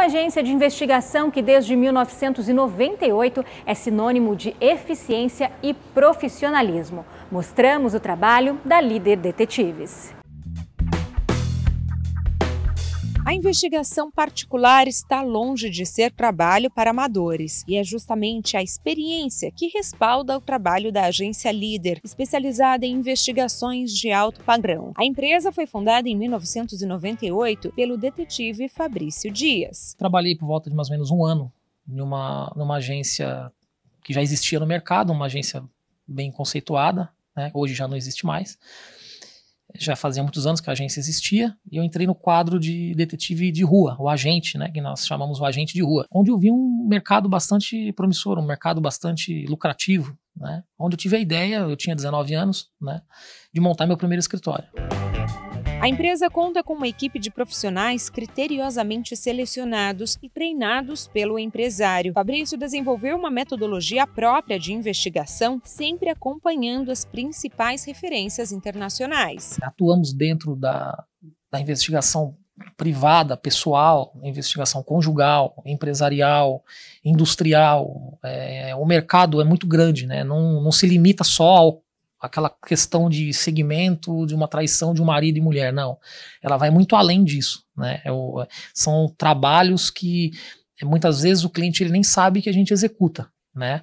uma agência de investigação que desde 1998 é sinônimo de eficiência e profissionalismo. Mostramos o trabalho da Líder Detetives. A investigação particular está longe de ser trabalho para amadores e é justamente a experiência que respalda o trabalho da agência líder, especializada em investigações de alto padrão. A empresa foi fundada em 1998 pelo detetive Fabrício Dias. Trabalhei por volta de mais ou menos um ano numa, numa agência que já existia no mercado, uma agência bem conceituada, né? hoje já não existe mais já fazia muitos anos que a agência existia, e eu entrei no quadro de detetive de rua, o agente, né, que nós chamamos o agente de rua, onde eu vi um mercado bastante promissor, um mercado bastante lucrativo, né, onde eu tive a ideia, eu tinha 19 anos, né, de montar meu primeiro escritório. A empresa conta com uma equipe de profissionais criteriosamente selecionados e treinados pelo empresário. Fabrício desenvolveu uma metodologia própria de investigação, sempre acompanhando as principais referências internacionais. Atuamos dentro da, da investigação privada, pessoal, investigação conjugal, empresarial, industrial. É, o mercado é muito grande, né? não, não se limita só ao aquela questão de segmento, de uma traição de um marido e mulher, não. Ela vai muito além disso, né? É o, é, são trabalhos que é, muitas vezes o cliente ele nem sabe que a gente executa, né?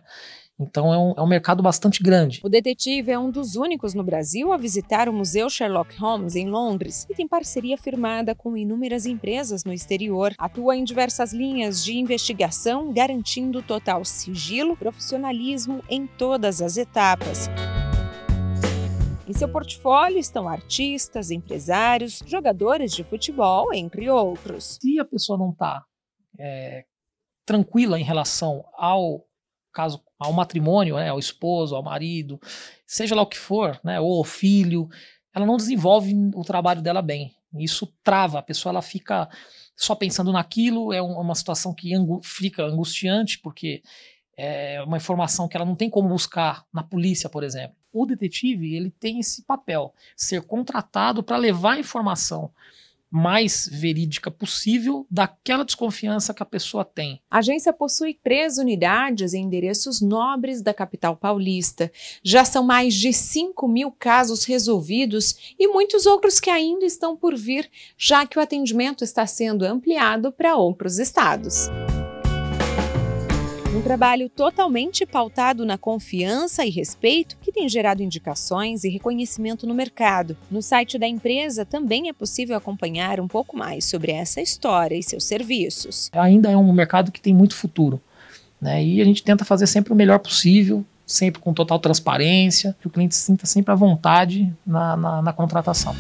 Então é um, é um mercado bastante grande. O detetive é um dos únicos no Brasil a visitar o Museu Sherlock Holmes em Londres e tem parceria firmada com inúmeras empresas no exterior. Atua em diversas linhas de investigação, garantindo total sigilo, profissionalismo em todas as etapas. Em seu portfólio estão artistas, empresários, jogadores de futebol, entre outros. Se a pessoa não está é, tranquila em relação ao caso ao matrimônio, né, ao esposo, ao marido, seja lá o que for, né, ou ao filho, ela não desenvolve o trabalho dela bem. Isso trava, a pessoa ela fica só pensando naquilo, é, é uma situação que angu fica angustiante, porque é uma informação que ela não tem como buscar na polícia, por exemplo o detetive ele tem esse papel, ser contratado para levar a informação mais verídica possível daquela desconfiança que a pessoa tem. A agência possui três unidades em endereços nobres da capital paulista. Já são mais de 5 mil casos resolvidos e muitos outros que ainda estão por vir, já que o atendimento está sendo ampliado para outros estados. Um trabalho totalmente pautado na confiança e respeito que tem gerado indicações e reconhecimento no mercado. No site da empresa também é possível acompanhar um pouco mais sobre essa história e seus serviços. Ainda é um mercado que tem muito futuro. Né? E a gente tenta fazer sempre o melhor possível, sempre com total transparência, que o cliente sinta sempre à vontade na, na, na contratação.